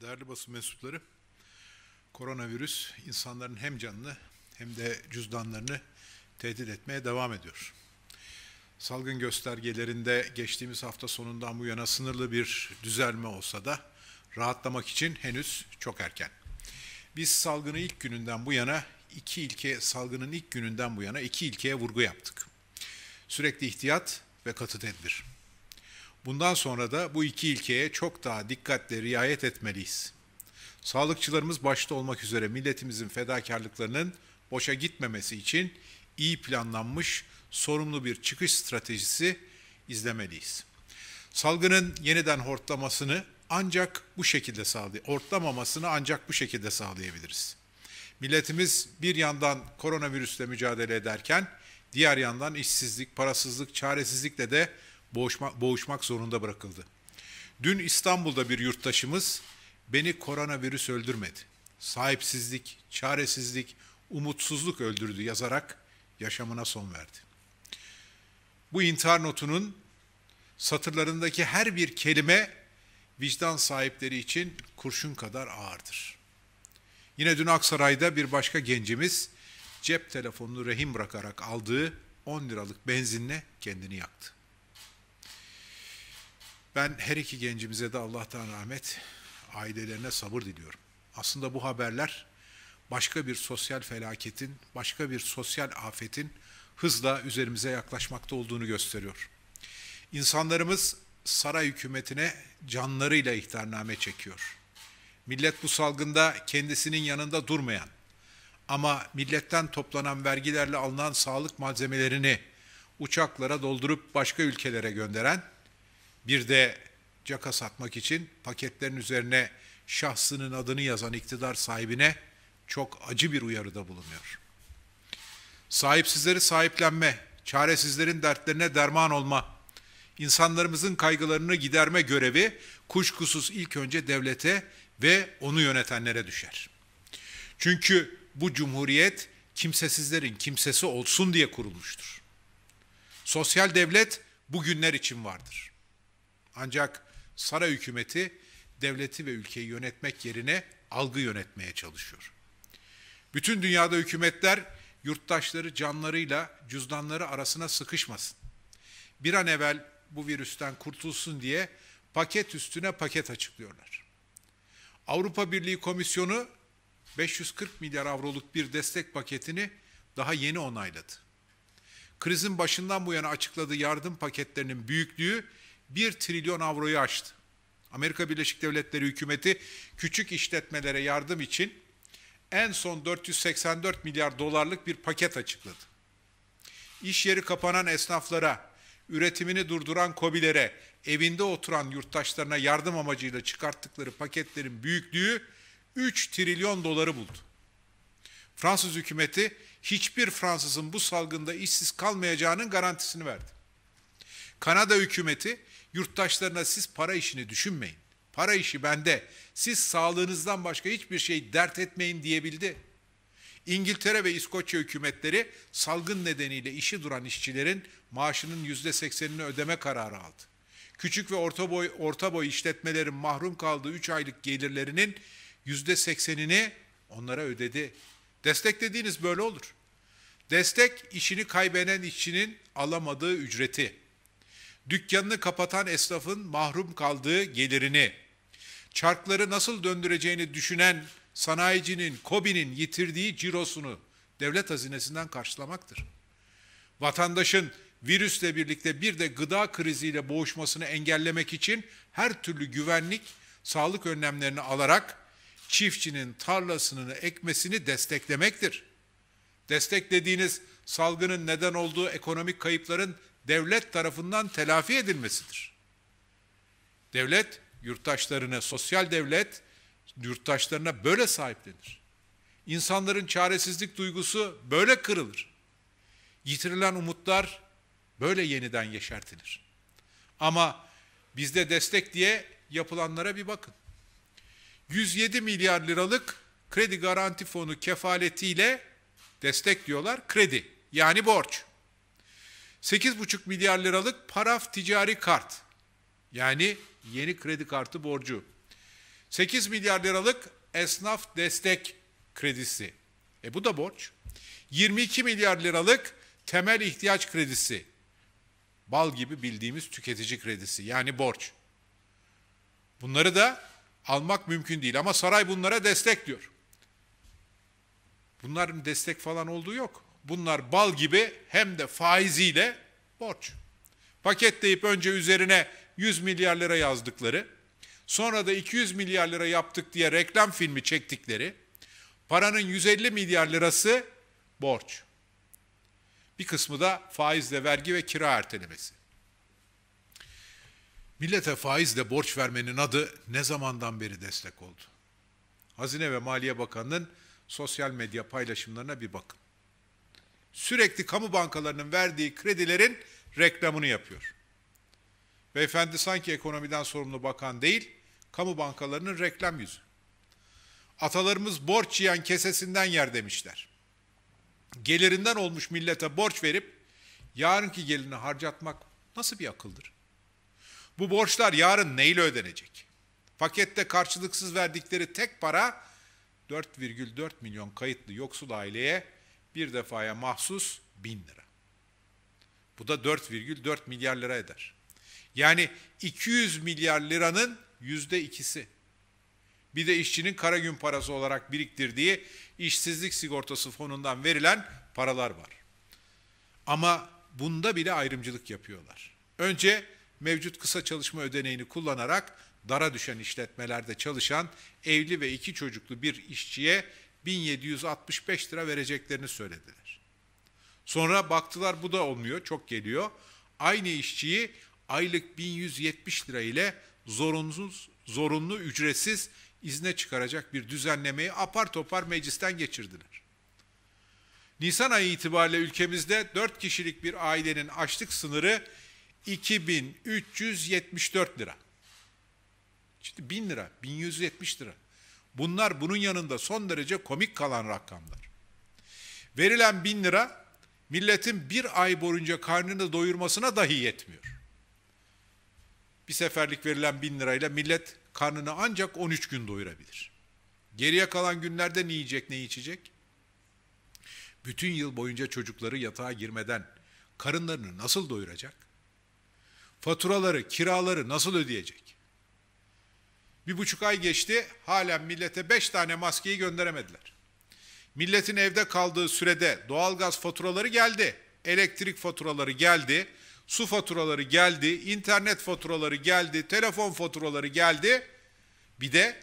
Değerli basın mensupları, koronavirüs insanların hem canını hem de cüzdanlarını tehdit etmeye devam ediyor. Salgın göstergelerinde geçtiğimiz hafta sonundan bu yana sınırlı bir düzelme olsa da rahatlamak için henüz çok erken. Biz salgını ilk gününden bu yana iki ilke salgının ilk gününden bu yana iki ilkeye vurgu yaptık. Sürekli ihtiyat ve katı tedbir. Bundan sonra da bu iki ilkeye çok daha dikkatle riayet etmeliyiz. Sağlıkçılarımız başta olmak üzere milletimizin fedakarlıklarının boşa gitmemesi için iyi planlanmış, sorumlu bir çıkış stratejisi izlemeliyiz. Salgının yeniden hortlamasını ancak bu şekilde sağlay hortlamamasını ancak bu şekilde sağlayabiliriz. Milletimiz bir yandan koronavirüsle mücadele ederken diğer yandan işsizlik, parasızlık, çaresizlikle de boğuşma, boğuşmak zorunda bırakıldı. Dün İstanbul'da bir yurttaşımız beni koronavirüs öldürmedi. Sahipsizlik, çaresizlik, umutsuzluk öldürdü yazarak yaşamına son verdi. Bu intihar notunun satırlarındaki her bir kelime vicdan sahipleri için kurşun kadar ağırdır. Yine dün Aksaray'da bir başka gencimiz cep telefonunu rehim bırakarak aldığı 10 liralık benzinle kendini yaktı. Ben her iki gencimize de Allah'tan rahmet, ailelerine sabır diliyorum. Aslında bu haberler başka bir sosyal felaketin, başka bir sosyal afetin hızla üzerimize yaklaşmakta olduğunu gösteriyor. İnsanlarımız saray hükümetine canlarıyla ihtarname çekiyor. Millet bu salgında kendisinin yanında durmayan ama milletten toplanan vergilerle alınan sağlık malzemelerini uçaklara doldurup başka ülkelere gönderen bir de caka satmak için paketlerin üzerine şahsının adını yazan iktidar sahibine çok acı bir uyarıda bulunuyor. Sahipsizleri sahiplenme, çaresizlerin dertlerine derman olma, insanlarımızın kaygılarını giderme görevi kuşkusuz ilk önce devlete ve onu yönetenlere düşer. Çünkü bu cumhuriyet kimsesizlerin kimsesi olsun diye kurulmuştur. Sosyal devlet bugünler için vardır. Ancak saray hükümeti devleti ve ülkeyi yönetmek yerine algı yönetmeye çalışıyor. Bütün dünyada hükümetler yurttaşları canlarıyla cüzdanları arasına sıkışmasın. Bir an evvel bu virüsten kurtulsun diye paket üstüne paket açıklıyorlar. Avrupa Birliği Komisyonu 540 milyar avroluk bir destek paketini daha yeni onayladı. Krizin başından bu yana açıkladığı yardım paketlerinin büyüklüğü 1 trilyon avroyu aştı. Amerika Birleşik Devletleri hükümeti küçük işletmelere yardım için en son 484 milyar dolarlık bir paket açıkladı. İş yeri kapanan esnaflara, üretimini durduran kobilere, evinde oturan yurttaşlarına yardım amacıyla çıkarttıkları paketlerin büyüklüğü 3 trilyon doları buldu. Fransız hükümeti hiçbir Fransızın bu salgında işsiz kalmayacağının garantisini verdi. Kanada hükümeti Yurttaşlarına siz para işini düşünmeyin. Para işi bende. Siz sağlığınızdan başka hiçbir şey dert etmeyin diyebildi. İngiltere ve İskoçya hükümetleri salgın nedeniyle işi duran işçilerin maaşının yüzde seksenini ödeme kararı aldı. Küçük ve orta boy, orta boy işletmelerin mahrum kaldığı üç aylık gelirlerinin yüzde seksenini onlara ödedi. Desteklediğiniz böyle olur. Destek işini kaybeden işçinin alamadığı ücreti dükkanını kapatan esnafın mahrum kaldığı gelirini, çarkları nasıl döndüreceğini düşünen sanayicinin, kobinin yitirdiği cirosunu devlet hazinesinden karşılamaktır. Vatandaşın virüsle birlikte bir de gıda kriziyle boğuşmasını engellemek için her türlü güvenlik, sağlık önlemlerini alarak çiftçinin tarlasını ekmesini desteklemektir. Desteklediğiniz salgının neden olduğu ekonomik kayıpların devlet tarafından telafi edilmesidir. Devlet yurttaşlarına, sosyal devlet yurttaşlarına böyle sahiplenir. İnsanların çaresizlik duygusu böyle kırılır. Yitirilen umutlar böyle yeniden yeşertilir. Ama bizde destek diye yapılanlara bir bakın. 107 milyar liralık kredi garanti fonu kefaletiyle destek diyorlar. Kredi yani borç. 8,5 milyar liralık paraf ticari kart. Yani yeni kredi kartı borcu. 8 milyar liralık esnaf destek kredisi. E bu da borç. 22 milyar liralık temel ihtiyaç kredisi. Bal gibi bildiğimiz tüketici kredisi yani borç. Bunları da almak mümkün değil ama saray bunlara destek diyor. Bunların destek falan olduğu yok. Bunlar bal gibi hem de faiziyle borç. Paketleyip önce üzerine 100 milyar lira yazdıkları, sonra da 200 milyar lira yaptık diye reklam filmi çektikleri, paranın 150 milyar lirası borç. Bir kısmı da faizle vergi ve kira ertelemesi. Millete faizle borç vermenin adı ne zamandan beri destek oldu? Hazine ve Maliye Bakanı'nın sosyal medya paylaşımlarına bir bakın sürekli kamu bankalarının verdiği kredilerin reklamını yapıyor. Beyefendi sanki ekonomiden sorumlu bakan değil, kamu bankalarının reklam yüzü. Atalarımız borç yiyen kesesinden yer demişler. Gelirinden olmuş millete borç verip yarınki gelini harcatmak nasıl bir akıldır? Bu borçlar yarın neyle ödenecek? Pakette karşılıksız verdikleri tek para 4,4 milyon kayıtlı yoksul aileye bir defaya mahsus 1000 lira. Bu da 4,4 milyar lira eder. Yani 200 milyar liranın yüzde ikisi. Bir de işçinin kara gün parası olarak biriktirdiği işsizlik sigortası fonundan verilen paralar var. Ama bunda bile ayrımcılık yapıyorlar. Önce mevcut kısa çalışma ödeneğini kullanarak dara düşen işletmelerde çalışan evli ve iki çocuklu bir işçiye 1765 lira vereceklerini söylediler. Sonra baktılar bu da olmuyor, çok geliyor. Aynı işçiyi aylık 1170 lira ile zorunsuz, zorunlu ücretsiz izne çıkaracak bir düzenlemeyi apar topar meclisten geçirdiler. Nisan ayı itibariyle ülkemizde 4 kişilik bir ailenin açlık sınırı 2374 lira. Şimdi 1000 lira, 1170 lira. Bunlar bunun yanında son derece komik kalan rakamlar. Verilen bin lira milletin bir ay boyunca karnını doyurmasına dahi yetmiyor. Bir seferlik verilen bin lirayla millet karnını ancak 13 gün doyurabilir. Geriye kalan günlerde ne yiyecek ne içecek? Bütün yıl boyunca çocukları yatağa girmeden karınlarını nasıl doyuracak? Faturaları, kiraları nasıl ödeyecek? Bir buçuk ay geçti hala millete beş tane maskeyi gönderemediler. Milletin evde kaldığı sürede doğalgaz faturaları geldi, elektrik faturaları geldi, su faturaları geldi, internet faturaları geldi, telefon faturaları geldi. Bir de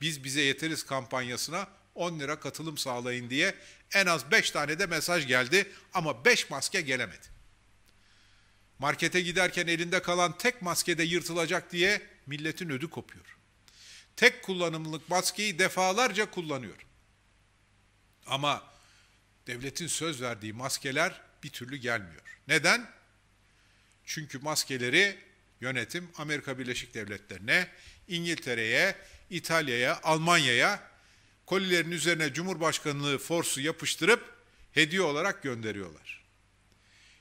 biz bize yeteriz kampanyasına 10 lira katılım sağlayın diye en az 5 tane de mesaj geldi ama 5 maske gelemedi. Markete giderken elinde kalan tek maskede yırtılacak diye milletin ödü kopuyor tek kullanımlık maskeyi defalarca kullanıyor. Ama devletin söz verdiği maskeler bir türlü gelmiyor. Neden? Çünkü maskeleri yönetim Amerika Birleşik Devletleri'ne, İngiltere'ye, İtalya'ya, Almanya'ya kolilerin üzerine Cumhurbaşkanlığı forsu yapıştırıp hediye olarak gönderiyorlar.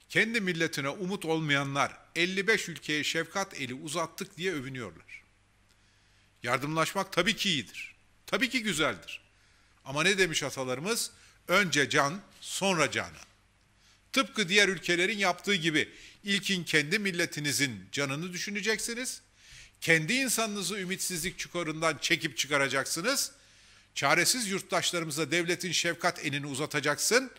Kendi milletine umut olmayanlar 55 ülkeye şefkat eli uzattık diye övünüyorlar. Yardımlaşmak tabii ki iyidir. Tabii ki güzeldir. Ama ne demiş atalarımız? Önce can, sonra canan. Tıpkı diğer ülkelerin yaptığı gibi ilkin kendi milletinizin canını düşüneceksiniz. Kendi insanınızı ümitsizlik çukurundan çekip çıkaracaksınız. Çaresiz yurttaşlarımıza devletin şefkat elini uzatacaksın.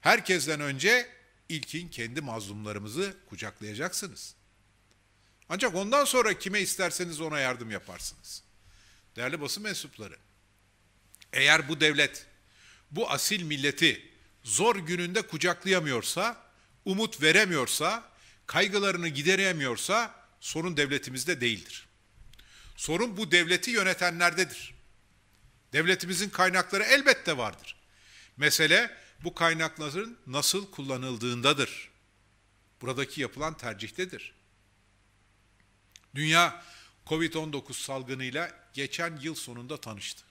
Herkesten önce ilkin kendi mazlumlarımızı kucaklayacaksınız. Ancak ondan sonra kime isterseniz ona yardım yaparsınız.'' Değerli basın mensupları, eğer bu devlet bu asil milleti zor gününde kucaklayamıyorsa, umut veremiyorsa, kaygılarını gideremiyorsa sorun devletimizde değildir. Sorun bu devleti yönetenlerdedir. Devletimizin kaynakları elbette vardır. Mesele bu kaynakların nasıl kullanıldığındadır. Buradaki yapılan tercihtedir. Dünya Covid-19 salgınıyla geçen yıl sonunda tanıştı.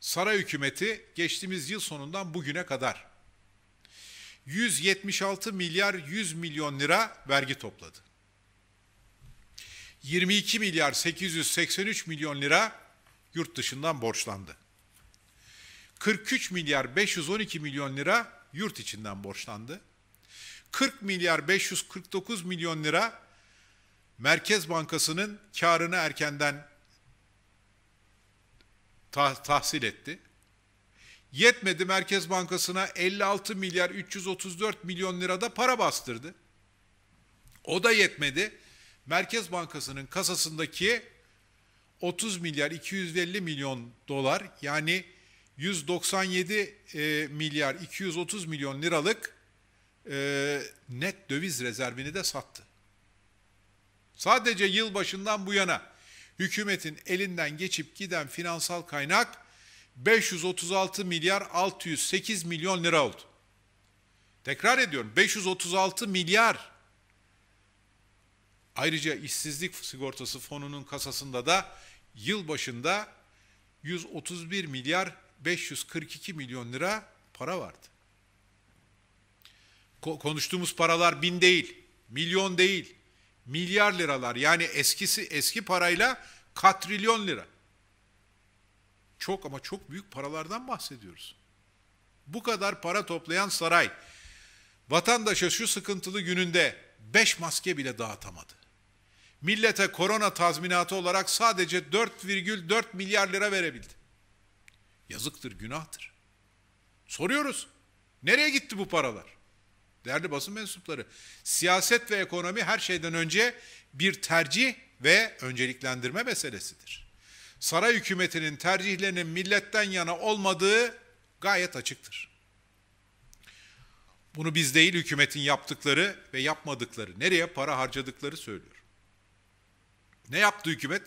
Saray hükümeti geçtiğimiz yıl sonundan bugüne kadar 176 milyar 100 milyon lira vergi topladı. 22 milyar 883 milyon lira yurt dışından borçlandı. 43 milyar 512 milyon lira yurt içinden borçlandı. 40 milyar 549 milyon lira Merkez Bankası'nın karını erkenden tahsil etti. Yetmedi Merkez Bankası'na 56 milyar 334 milyon lirada para bastırdı. O da yetmedi. Merkez Bankası'nın kasasındaki 30 milyar 250 milyon dolar yani 197 e, milyar 230 milyon liralık e, net döviz rezervini de sattı. Sadece yıl başından bu yana hükümetin elinden geçip giden finansal kaynak 536 milyar 608 milyon lira oldu. Tekrar ediyorum 536 milyar. Ayrıca işsizlik sigortası fonunun kasasında da yıl başında 131 milyar 542 milyon lira para vardı. Ko konuştuğumuz paralar bin değil, milyon değil, Milyar liralar yani eskisi eski parayla katrilyon lira. Çok ama çok büyük paralardan bahsediyoruz. Bu kadar para toplayan saray vatandaşa şu sıkıntılı gününde beş maske bile dağıtamadı. Millete korona tazminatı olarak sadece 4,4 milyar lira verebildi. Yazıktır, günahtır. Soruyoruz. Nereye gitti bu paralar? Değerli basın mensupları, siyaset ve ekonomi her şeyden önce bir tercih ve önceliklendirme meselesidir. Saray hükümetinin tercihlerinin milletten yana olmadığı gayet açıktır. Bunu biz değil hükümetin yaptıkları ve yapmadıkları, nereye para harcadıkları söylüyor. Ne yaptı hükümet?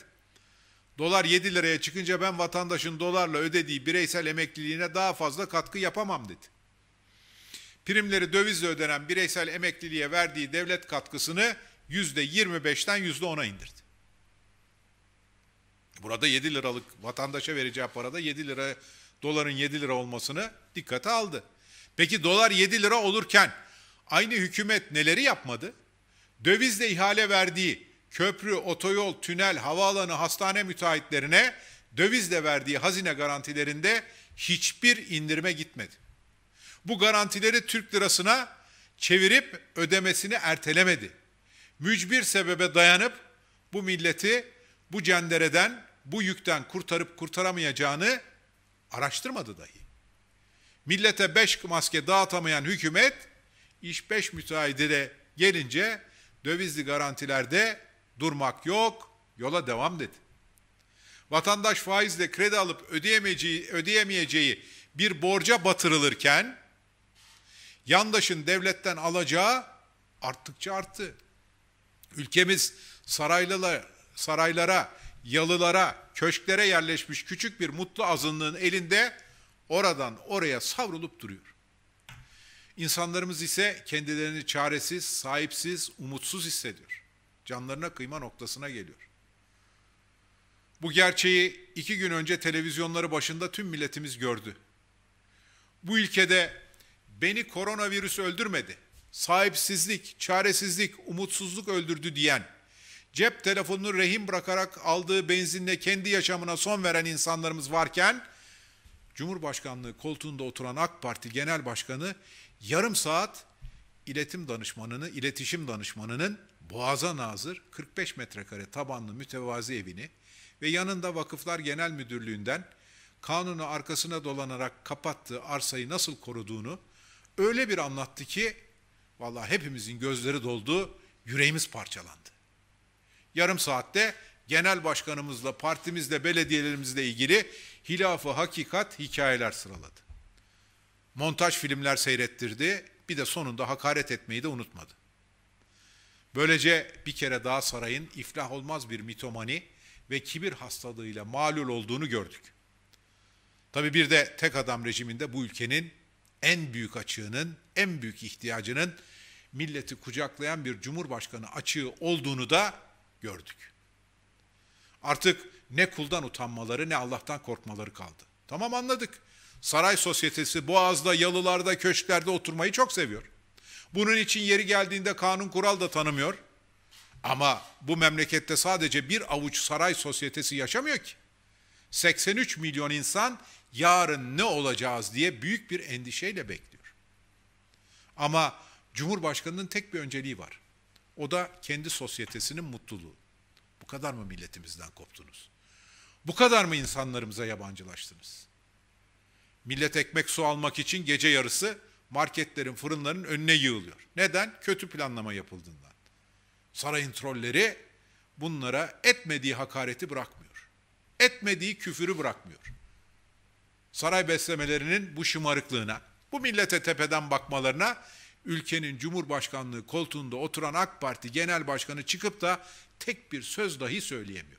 Dolar 7 liraya çıkınca ben vatandaşın dolarla ödediği bireysel emekliliğine daha fazla katkı yapamam dedi primleri dövizle ödenen bireysel emekliliğe verdiği devlet katkısını %25'ten %10'a indirdi. Burada 7 liralık vatandaşa vereceği parada 7 lira doların 7 lira olmasını dikkate aldı. Peki dolar 7 lira olurken aynı hükümet neleri yapmadı? Dövizle ihale verdiği köprü, otoyol, tünel, havaalanı, hastane müteahhitlerine dövizle verdiği hazine garantilerinde hiçbir indirme gitmedi bu garantileri Türk lirasına çevirip ödemesini ertelemedi. Mücbir sebebe dayanıp bu milleti bu cendereden, bu yükten kurtarıp kurtaramayacağını araştırmadı dahi. Millete beş maske dağıtamayan hükümet, iş beş müteahhide gelince dövizli garantilerde durmak yok, yola devam dedi. Vatandaş faizle kredi alıp ödeyemeyeceği, ödeyemeyeceği bir borca batırılırken, yandaşın devletten alacağı arttıkça arttı. Ülkemiz saraylara, saraylara, yalılara, köşklere yerleşmiş küçük bir mutlu azınlığın elinde oradan oraya savrulup duruyor. İnsanlarımız ise kendilerini çaresiz, sahipsiz, umutsuz hissediyor. Canlarına kıyma noktasına geliyor. Bu gerçeği iki gün önce televizyonları başında tüm milletimiz gördü. Bu ülkede beni koronavirüs öldürmedi. Sahipsizlik, çaresizlik, umutsuzluk öldürdü diyen, cep telefonunu rehin bırakarak aldığı benzinle kendi yaşamına son veren insanlarımız varken Cumhurbaşkanlığı koltuğunda oturan AK Parti Genel Başkanı yarım saat iletim danışmanını, iletişim danışmanının Boğaz'a nazır 45 metrekare tabanlı mütevazi evini ve yanında Vakıflar Genel Müdürlüğü'nden kanunu arkasına dolanarak kapattığı arsayı nasıl koruduğunu öyle bir anlattı ki vallahi hepimizin gözleri doldu, yüreğimiz parçalandı. Yarım saatte genel başkanımızla, partimizle, belediyelerimizle ilgili hilafı hakikat hikayeler sıraladı. Montaj filmler seyrettirdi, bir de sonunda hakaret etmeyi de unutmadı. Böylece bir kere daha sarayın iflah olmaz bir mitomani ve kibir hastalığıyla mağlul olduğunu gördük. Tabi bir de tek adam rejiminde bu ülkenin en büyük açığının, en büyük ihtiyacının milleti kucaklayan bir cumhurbaşkanı açığı olduğunu da gördük. Artık ne kuldan utanmaları ne Allah'tan korkmaları kaldı. Tamam anladık. Saray sosyetesi boğazda, yalılarda, köşklerde oturmayı çok seviyor. Bunun için yeri geldiğinde kanun kural da tanımıyor. Ama bu memlekette sadece bir avuç saray sosyetesi yaşamıyor ki. 83 milyon insan yarın ne olacağız diye büyük bir endişeyle bekliyor. Ama Cumhurbaşkanının tek bir önceliği var. O da kendi sosyetesinin mutluluğu. Bu kadar mı milletimizden koptunuz? Bu kadar mı insanlarımıza yabancılaştınız? Millet ekmek su almak için gece yarısı marketlerin, fırınların önüne yığılıyor. Neden? Kötü planlama yapıldığından. Sarayın trolleri bunlara etmediği hakareti bırakmıyor etmediği küfürü bırakmıyor. Saray beslemelerinin bu şımarıklığına, bu millete tepeden bakmalarına ülkenin Cumhurbaşkanlığı koltuğunda oturan AK Parti Genel Başkanı çıkıp da tek bir söz dahi söyleyemiyor.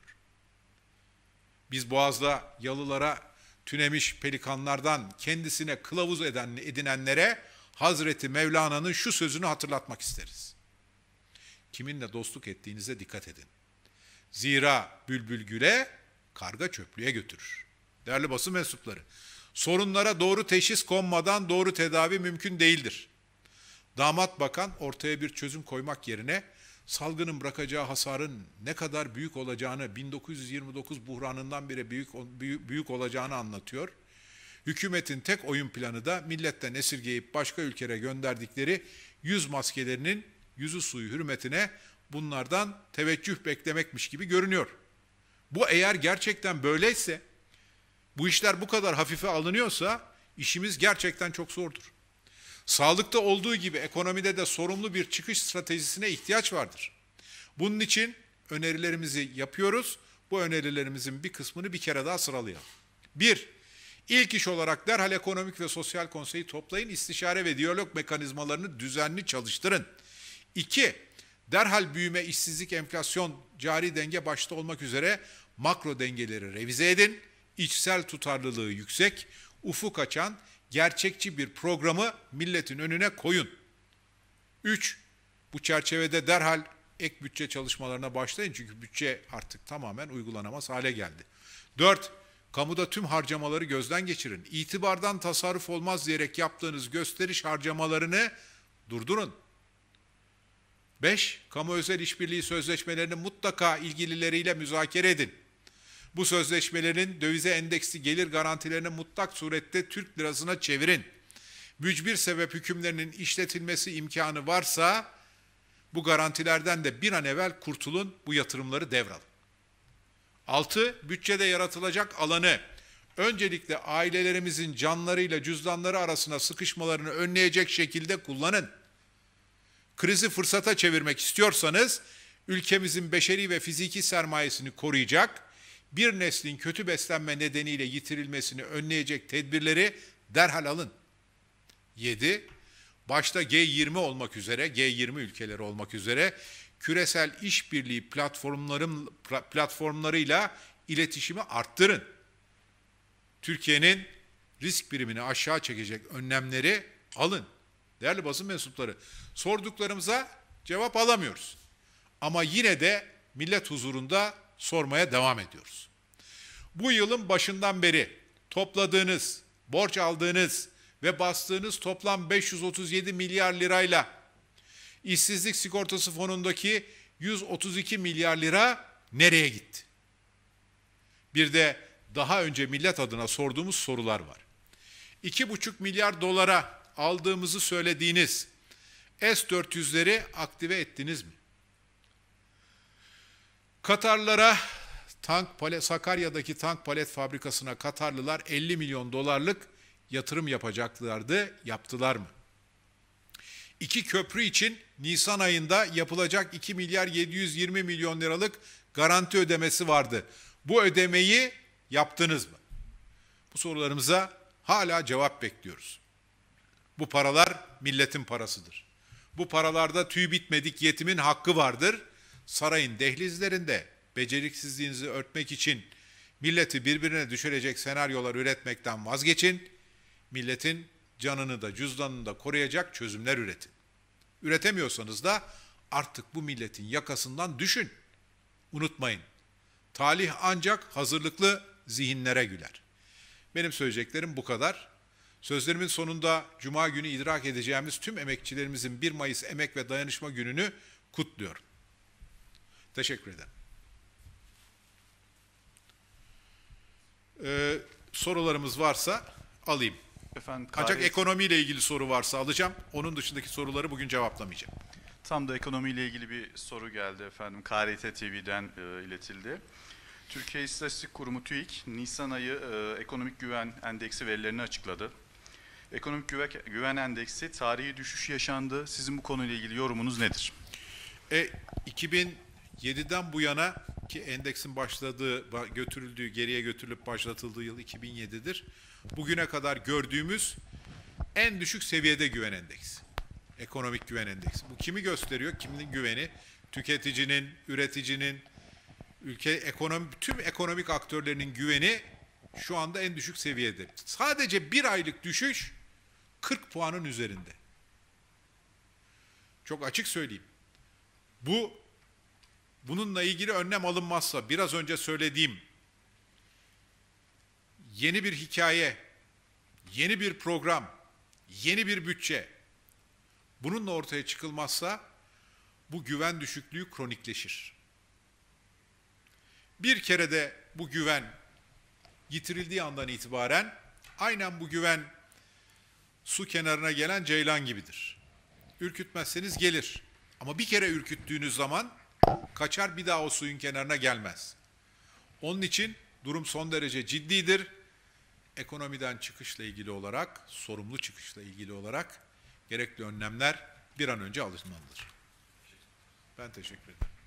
Biz Boğaz'da yalılara tünemiş pelikanlardan kendisine kılavuz eden, edinenlere Hazreti Mevlana'nın şu sözünü hatırlatmak isteriz. Kiminle dostluk ettiğinize dikkat edin. Zira bülbül güle, karga çöplüğe götürür. Değerli basın mensupları, sorunlara doğru teşhis konmadan doğru tedavi mümkün değildir. Damat bakan ortaya bir çözüm koymak yerine salgının bırakacağı hasarın ne kadar büyük olacağını 1929 buhranından beri büyük, büyük, büyük olacağını anlatıyor. Hükümetin tek oyun planı da milletten esirgeyip başka ülkere gönderdikleri yüz maskelerinin yüzü suyu hürmetine bunlardan teveccüh beklemekmiş gibi görünüyor. Bu eğer gerçekten böyleyse, bu işler bu kadar hafife alınıyorsa işimiz gerçekten çok zordur. Sağlıkta olduğu gibi ekonomide de sorumlu bir çıkış stratejisine ihtiyaç vardır. Bunun için önerilerimizi yapıyoruz. Bu önerilerimizin bir kısmını bir kere daha sıralayalım. Bir, ilk iş olarak derhal ekonomik ve sosyal konseyi toplayın, istişare ve diyalog mekanizmalarını düzenli çalıştırın. İki, derhal büyüme, işsizlik, enflasyon, cari denge başta olmak üzere makro dengeleri revize edin, İçsel tutarlılığı yüksek, ufuk açan, gerçekçi bir programı milletin önüne koyun. 3. Bu çerçevede derhal ek bütçe çalışmalarına başlayın çünkü bütçe artık tamamen uygulanamaz hale geldi. 4. Kamuda tüm harcamaları gözden geçirin. İtibardan tasarruf olmaz diyerek yaptığınız gösteriş harcamalarını durdurun. 5. Kamu özel işbirliği sözleşmelerini mutlaka ilgilileriyle müzakere edin. Bu sözleşmelerin dövize endeksli gelir garantilerini mutlak surette Türk lirasına çevirin. Mücbir sebep hükümlerinin işletilmesi imkanı varsa bu garantilerden de bir an evvel kurtulun, bu yatırımları devralın. 6. Bütçede yaratılacak alanı öncelikle ailelerimizin canlarıyla cüzdanları arasına sıkışmalarını önleyecek şekilde kullanın krizi fırsata çevirmek istiyorsanız ülkemizin beşeri ve fiziki sermayesini koruyacak, bir neslin kötü beslenme nedeniyle yitirilmesini önleyecek tedbirleri derhal alın. 7. Başta G20 olmak üzere, G20 ülkeleri olmak üzere küresel işbirliği platformların platformlarıyla iletişimi arttırın. Türkiye'nin risk birimini aşağı çekecek önlemleri alın. Değerli basın mensupları, sorduklarımıza cevap alamıyoruz. Ama yine de millet huzurunda sormaya devam ediyoruz. Bu yılın başından beri topladığınız, borç aldığınız ve bastığınız toplam 537 milyar lirayla işsizlik sigortası fonundaki 132 milyar lira nereye gitti? Bir de daha önce millet adına sorduğumuz sorular var. 2,5 milyar dolara aldığımızı söylediğiniz S-400'leri aktive ettiniz mi? Katarlara tank palet, Sakarya'daki tank palet fabrikasına Katarlılar 50 milyon dolarlık yatırım yapacaklardı. Yaptılar mı? İki köprü için Nisan ayında yapılacak 2 milyar 720 milyon liralık garanti ödemesi vardı. Bu ödemeyi yaptınız mı? Bu sorularımıza hala cevap bekliyoruz. Bu paralar milletin parasıdır. Bu paralarda tüy bitmedik yetimin hakkı vardır. Sarayın dehlizlerinde beceriksizliğinizi örtmek için milleti birbirine düşürecek senaryolar üretmekten vazgeçin. Milletin canını da cüzdanını da koruyacak çözümler üretin. Üretemiyorsanız da artık bu milletin yakasından düşün. Unutmayın. Talih ancak hazırlıklı zihinlere güler. Benim söyleyeceklerim bu kadar. Sözlerimin sonunda Cuma günü idrak edeceğimiz tüm emekçilerimizin 1 Mayıs Emek ve Dayanışma Günü'nü kutluyorum. Teşekkür ederim. Ee, sorularımız varsa alayım. Efendim, Ancak ekonomiyle ilgili soru varsa alacağım. Onun dışındaki soruları bugün cevaplamayacağım. Tam da ekonomiyle ilgili bir soru geldi efendim. KRT TV'den e, iletildi. Türkiye İstatistik Kurumu TÜİK, Nisan ayı e, ekonomik güven endeksi verilerini açıkladı. Ekonomik güven, endeksi tarihi düşüş yaşandı. Sizin bu konuyla ilgili yorumunuz nedir? E, 2007'den bu yana ki endeksin başladığı, götürüldüğü, geriye götürülüp başlatıldığı yıl 2007'dir. Bugüne kadar gördüğümüz en düşük seviyede güven endeksi. Ekonomik güven endeksi. Bu kimi gösteriyor? Kimin güveni? Tüketicinin, üreticinin, ülke ekonomi, tüm ekonomik aktörlerinin güveni şu anda en düşük seviyede. Sadece bir aylık düşüş 40 puanın üzerinde. Çok açık söyleyeyim. Bu bununla ilgili önlem alınmazsa biraz önce söylediğim yeni bir hikaye, yeni bir program, yeni bir bütçe bununla ortaya çıkılmazsa bu güven düşüklüğü kronikleşir. Bir kere de bu güven yitirildiği andan itibaren aynen bu güven su kenarına gelen ceylan gibidir. Ürkütmezseniz gelir. Ama bir kere ürküttüğünüz zaman kaçar bir daha o suyun kenarına gelmez. Onun için durum son derece ciddidir. Ekonomiden çıkışla ilgili olarak, sorumlu çıkışla ilgili olarak gerekli önlemler bir an önce alınmalıdır. Ben teşekkür ederim.